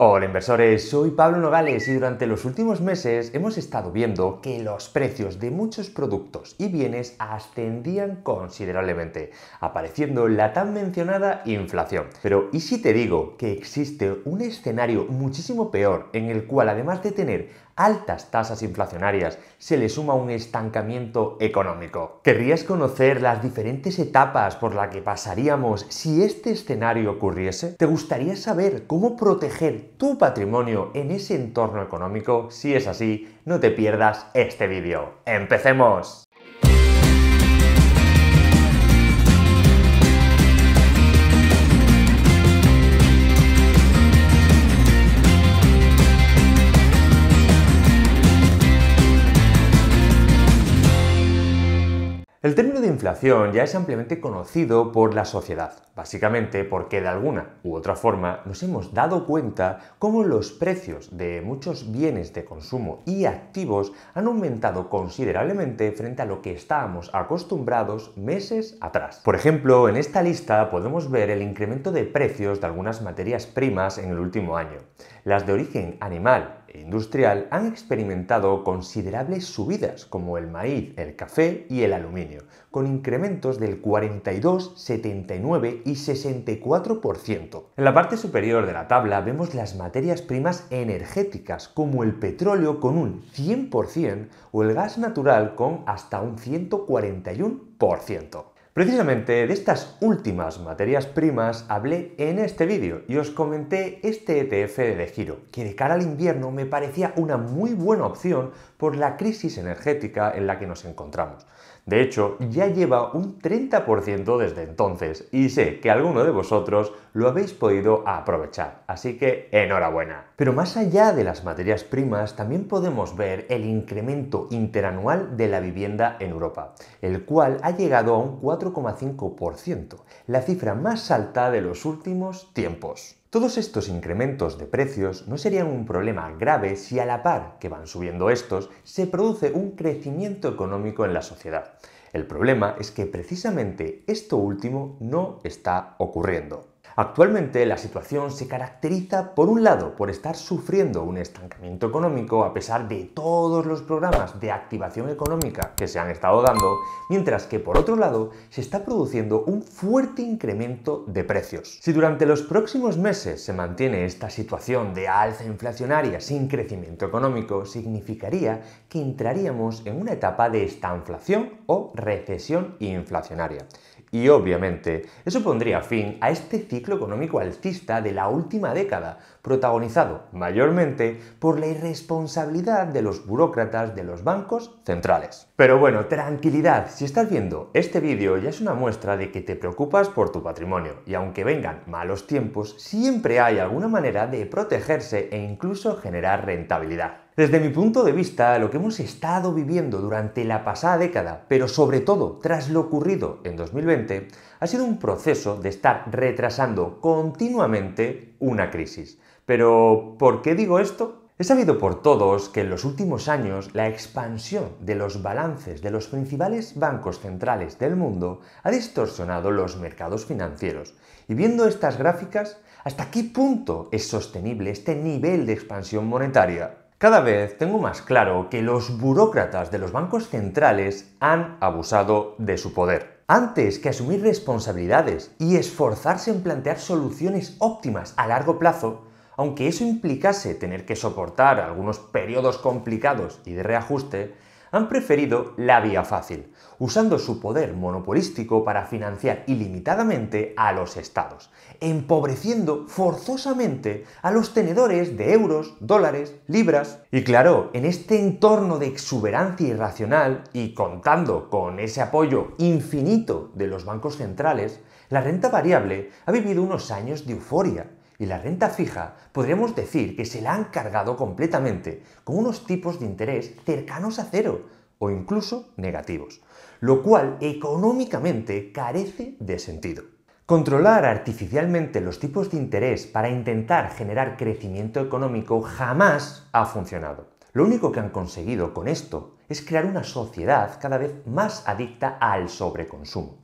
Hola inversores, soy Pablo Nogales y durante los últimos meses hemos estado viendo que los precios de muchos productos y bienes ascendían considerablemente, apareciendo la tan mencionada inflación. Pero ¿y si te digo que existe un escenario muchísimo peor en el cual además de tener altas tasas inflacionarias, se le suma un estancamiento económico. ¿Querrías conocer las diferentes etapas por las que pasaríamos si este escenario ocurriese? ¿Te gustaría saber cómo proteger tu patrimonio en ese entorno económico? Si es así, no te pierdas este vídeo. ¡Empecemos! El término de inflación ya es ampliamente conocido por la sociedad, básicamente porque de alguna u otra forma nos hemos dado cuenta cómo los precios de muchos bienes de consumo y activos han aumentado considerablemente frente a lo que estábamos acostumbrados meses atrás. Por ejemplo, en esta lista podemos ver el incremento de precios de algunas materias primas en el último año. Las de origen animal industrial han experimentado considerables subidas como el maíz, el café y el aluminio, con incrementos del 42, 79 y 64%. En la parte superior de la tabla vemos las materias primas energéticas como el petróleo con un 100% o el gas natural con hasta un 141%. Precisamente de estas últimas materias primas hablé en este vídeo y os comenté este ETF de giro, que de cara al invierno me parecía una muy buena opción por la crisis energética en la que nos encontramos. De hecho, ya lleva un 30% desde entonces y sé que alguno de vosotros lo habéis podido aprovechar, así que enhorabuena. Pero más allá de las materias primas, también podemos ver el incremento interanual de la vivienda en Europa, el cual ha llegado a un 4,5%, la cifra más alta de los últimos tiempos. Todos estos incrementos de precios no serían un problema grave si a la par que van subiendo estos se produce un crecimiento económico en la sociedad. El problema es que precisamente esto último no está ocurriendo. Actualmente la situación se caracteriza, por un lado, por estar sufriendo un estancamiento económico a pesar de todos los programas de activación económica que se han estado dando, mientras que, por otro lado, se está produciendo un fuerte incremento de precios. Si durante los próximos meses se mantiene esta situación de alza inflacionaria sin crecimiento económico, significaría que entraríamos en una etapa de estanflación o recesión inflacionaria. Y obviamente, eso pondría fin a este ciclo económico alcista de la última década, protagonizado mayormente por la irresponsabilidad de los burócratas de los bancos centrales. Pero bueno, tranquilidad, si estás viendo este vídeo ya es una muestra de que te preocupas por tu patrimonio y aunque vengan malos tiempos, siempre hay alguna manera de protegerse e incluso generar rentabilidad. Desde mi punto de vista, lo que hemos estado viviendo durante la pasada década, pero sobre todo tras lo ocurrido en 2020, ha sido un proceso de estar retrasando continuamente una crisis. Pero, ¿por qué digo esto? He sabido por todos que en los últimos años la expansión de los balances de los principales bancos centrales del mundo ha distorsionado los mercados financieros. Y viendo estas gráficas, ¿hasta qué punto es sostenible este nivel de expansión monetaria? Cada vez tengo más claro que los burócratas de los bancos centrales han abusado de su poder. Antes que asumir responsabilidades y esforzarse en plantear soluciones óptimas a largo plazo, aunque eso implicase tener que soportar algunos periodos complicados y de reajuste, han preferido la vía fácil, usando su poder monopolístico para financiar ilimitadamente a los estados, empobreciendo forzosamente a los tenedores de euros, dólares, libras. Y claro, en este entorno de exuberancia irracional y contando con ese apoyo infinito de los bancos centrales, la renta variable ha vivido unos años de euforia y la renta fija podríamos decir que se la han cargado completamente, con unos tipos de interés cercanos a cero o incluso negativos, lo cual económicamente carece de sentido. Controlar artificialmente los tipos de interés para intentar generar crecimiento económico jamás ha funcionado. Lo único que han conseguido con esto es crear una sociedad cada vez más adicta al sobreconsumo.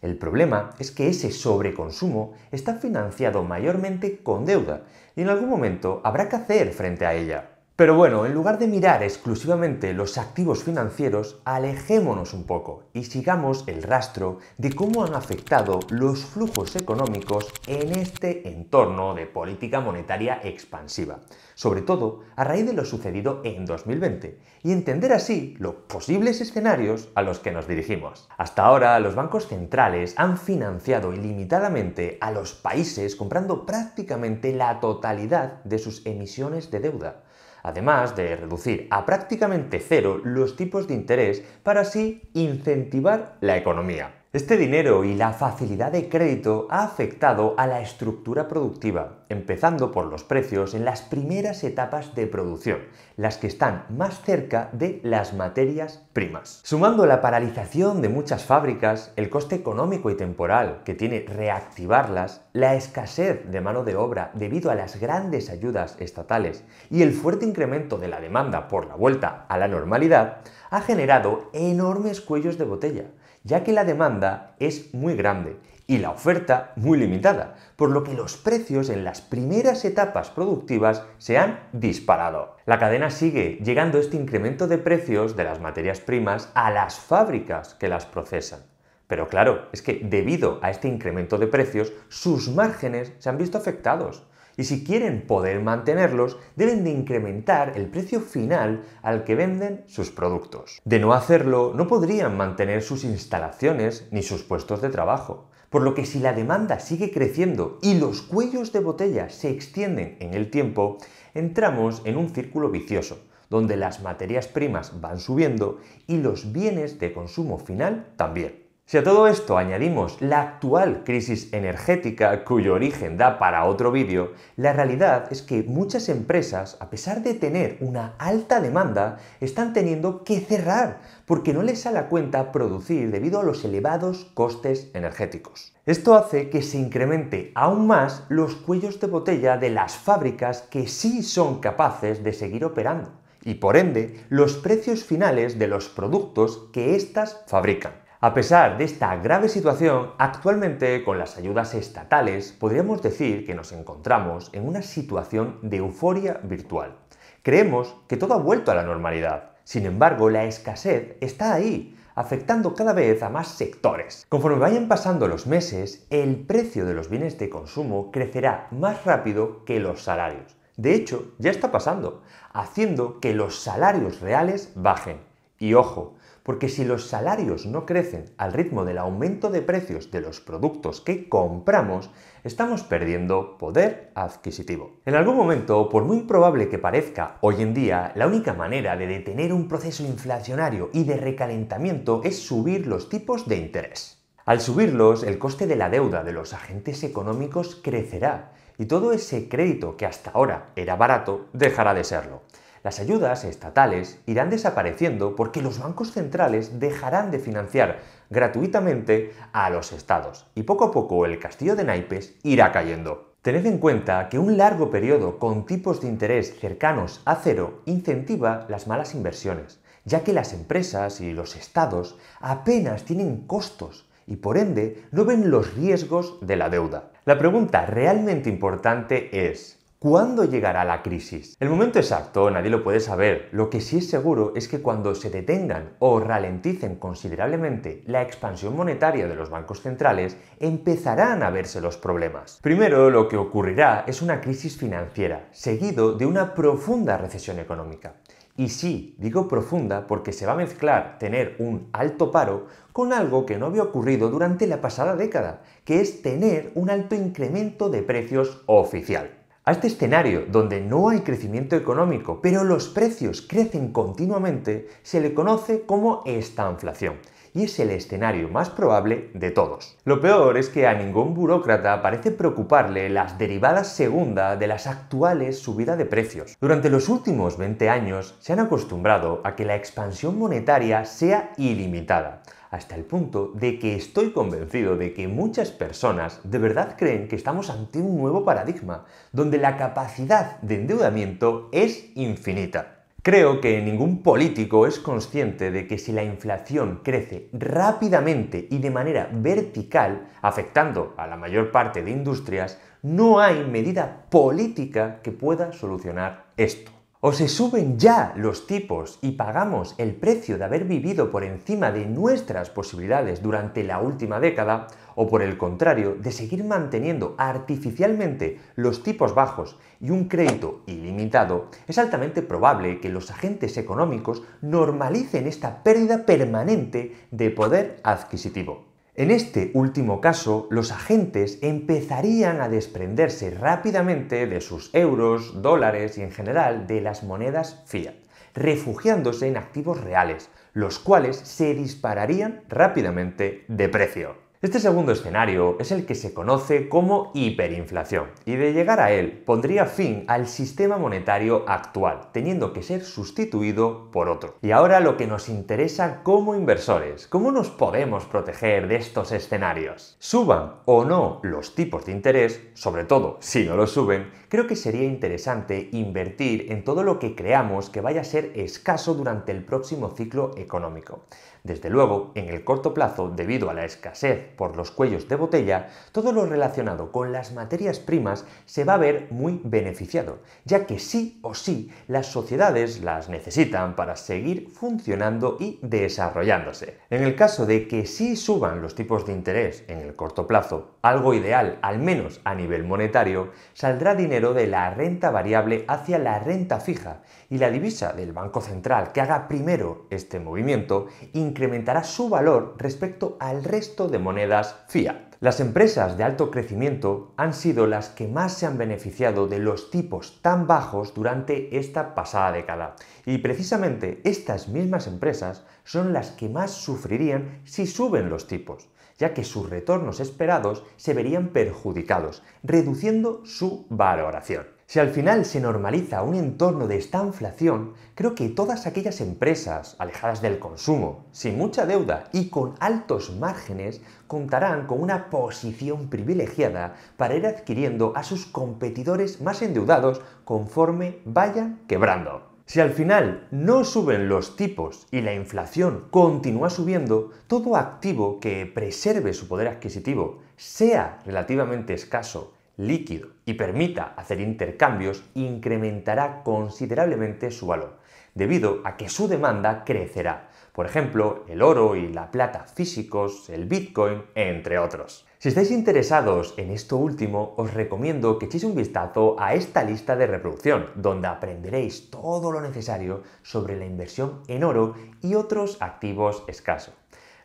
El problema es que ese sobreconsumo está financiado mayormente con deuda y en algún momento habrá que hacer frente a ella. Pero bueno, en lugar de mirar exclusivamente los activos financieros, alejémonos un poco y sigamos el rastro de cómo han afectado los flujos económicos en este entorno de política monetaria expansiva, sobre todo a raíz de lo sucedido en 2020, y entender así los posibles escenarios a los que nos dirigimos. Hasta ahora, los bancos centrales han financiado ilimitadamente a los países comprando prácticamente la totalidad de sus emisiones de deuda además de reducir a prácticamente cero los tipos de interés para así incentivar la economía. Este dinero y la facilidad de crédito ha afectado a la estructura productiva, empezando por los precios en las primeras etapas de producción, las que están más cerca de las materias primas. Sumando la paralización de muchas fábricas, el coste económico y temporal que tiene reactivarlas, la escasez de mano de obra debido a las grandes ayudas estatales y el fuerte incremento de la demanda por la vuelta a la normalidad, ha generado enormes cuellos de botella, ya que la demanda es muy grande y la oferta muy limitada, por lo que los precios en las primeras etapas productivas se han disparado. La cadena sigue llegando este incremento de precios de las materias primas a las fábricas que las procesan. Pero claro, es que debido a este incremento de precios, sus márgenes se han visto afectados y si quieren poder mantenerlos, deben de incrementar el precio final al que venden sus productos. De no hacerlo, no podrían mantener sus instalaciones ni sus puestos de trabajo. Por lo que si la demanda sigue creciendo y los cuellos de botella se extienden en el tiempo, entramos en un círculo vicioso, donde las materias primas van subiendo y los bienes de consumo final también. Si a todo esto añadimos la actual crisis energética cuyo origen da para otro vídeo, la realidad es que muchas empresas, a pesar de tener una alta demanda, están teniendo que cerrar porque no les sale la cuenta producir debido a los elevados costes energéticos. Esto hace que se incremente aún más los cuellos de botella de las fábricas que sí son capaces de seguir operando y por ende los precios finales de los productos que éstas fabrican. A pesar de esta grave situación, actualmente con las ayudas estatales podríamos decir que nos encontramos en una situación de euforia virtual. Creemos que todo ha vuelto a la normalidad. Sin embargo, la escasez está ahí, afectando cada vez a más sectores. Conforme vayan pasando los meses, el precio de los bienes de consumo crecerá más rápido que los salarios. De hecho, ya está pasando, haciendo que los salarios reales bajen. Y ojo, porque si los salarios no crecen al ritmo del aumento de precios de los productos que compramos, estamos perdiendo poder adquisitivo. En algún momento, por muy improbable que parezca, hoy en día la única manera de detener un proceso inflacionario y de recalentamiento es subir los tipos de interés. Al subirlos, el coste de la deuda de los agentes económicos crecerá y todo ese crédito que hasta ahora era barato dejará de serlo. Las ayudas estatales irán desapareciendo porque los bancos centrales dejarán de financiar gratuitamente a los estados y poco a poco el castillo de naipes irá cayendo. Tened en cuenta que un largo periodo con tipos de interés cercanos a cero incentiva las malas inversiones, ya que las empresas y los estados apenas tienen costos y por ende no ven los riesgos de la deuda. La pregunta realmente importante es, ¿Cuándo llegará la crisis? El momento exacto nadie lo puede saber. Lo que sí es seguro es que cuando se detengan o ralenticen considerablemente la expansión monetaria de los bancos centrales, empezarán a verse los problemas. Primero, lo que ocurrirá es una crisis financiera, seguido de una profunda recesión económica. Y sí, digo profunda porque se va a mezclar tener un alto paro con algo que no había ocurrido durante la pasada década, que es tener un alto incremento de precios oficial. A este escenario, donde no hay crecimiento económico, pero los precios crecen continuamente, se le conoce como estanflación y es el escenario más probable de todos. Lo peor es que a ningún burócrata parece preocuparle las derivadas segunda de las actuales subidas de precios. Durante los últimos 20 años se han acostumbrado a que la expansión monetaria sea ilimitada hasta el punto de que estoy convencido de que muchas personas de verdad creen que estamos ante un nuevo paradigma, donde la capacidad de endeudamiento es infinita. Creo que ningún político es consciente de que si la inflación crece rápidamente y de manera vertical, afectando a la mayor parte de industrias, no hay medida política que pueda solucionar esto. O se suben ya los tipos y pagamos el precio de haber vivido por encima de nuestras posibilidades durante la última década, o por el contrario, de seguir manteniendo artificialmente los tipos bajos y un crédito ilimitado, es altamente probable que los agentes económicos normalicen esta pérdida permanente de poder adquisitivo. En este último caso, los agentes empezarían a desprenderse rápidamente de sus euros, dólares y en general de las monedas fiat, refugiándose en activos reales, los cuales se dispararían rápidamente de precio. Este segundo escenario es el que se conoce como hiperinflación y de llegar a él pondría fin al sistema monetario actual, teniendo que ser sustituido por otro. Y ahora lo que nos interesa como inversores, ¿cómo nos podemos proteger de estos escenarios? Suban o no los tipos de interés, sobre todo si no los suben, creo que sería interesante invertir en todo lo que creamos que vaya a ser escaso durante el próximo ciclo económico. Desde luego, en el corto plazo, debido a la escasez por los cuellos de botella, todo lo relacionado con las materias primas se va a ver muy beneficiado, ya que sí o sí las sociedades las necesitan para seguir funcionando y desarrollándose. En el caso de que sí suban los tipos de interés en el corto plazo, algo ideal, al menos a nivel monetario, saldrá dinero de la renta variable hacia la renta fija y la divisa del Banco Central que haga primero este movimiento incrementará su valor respecto al resto de monedas fiat. Las empresas de alto crecimiento han sido las que más se han beneficiado de los tipos tan bajos durante esta pasada década. Y precisamente estas mismas empresas son las que más sufrirían si suben los tipos ya que sus retornos esperados se verían perjudicados, reduciendo su valoración. Si al final se normaliza un entorno de esta inflación, creo que todas aquellas empresas alejadas del consumo, sin mucha deuda y con altos márgenes, contarán con una posición privilegiada para ir adquiriendo a sus competidores más endeudados conforme vayan quebrando. Si al final no suben los tipos y la inflación continúa subiendo, todo activo que preserve su poder adquisitivo, sea relativamente escaso, líquido y permita hacer intercambios, incrementará considerablemente su valor, debido a que su demanda crecerá por ejemplo, el oro y la plata físicos, el Bitcoin, entre otros. Si estáis interesados en esto último, os recomiendo que echéis un vistazo a esta lista de reproducción, donde aprenderéis todo lo necesario sobre la inversión en oro y otros activos escasos.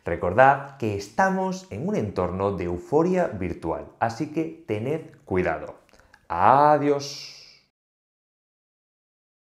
Recordad que estamos en un entorno de euforia virtual, así que tened cuidado. Adiós.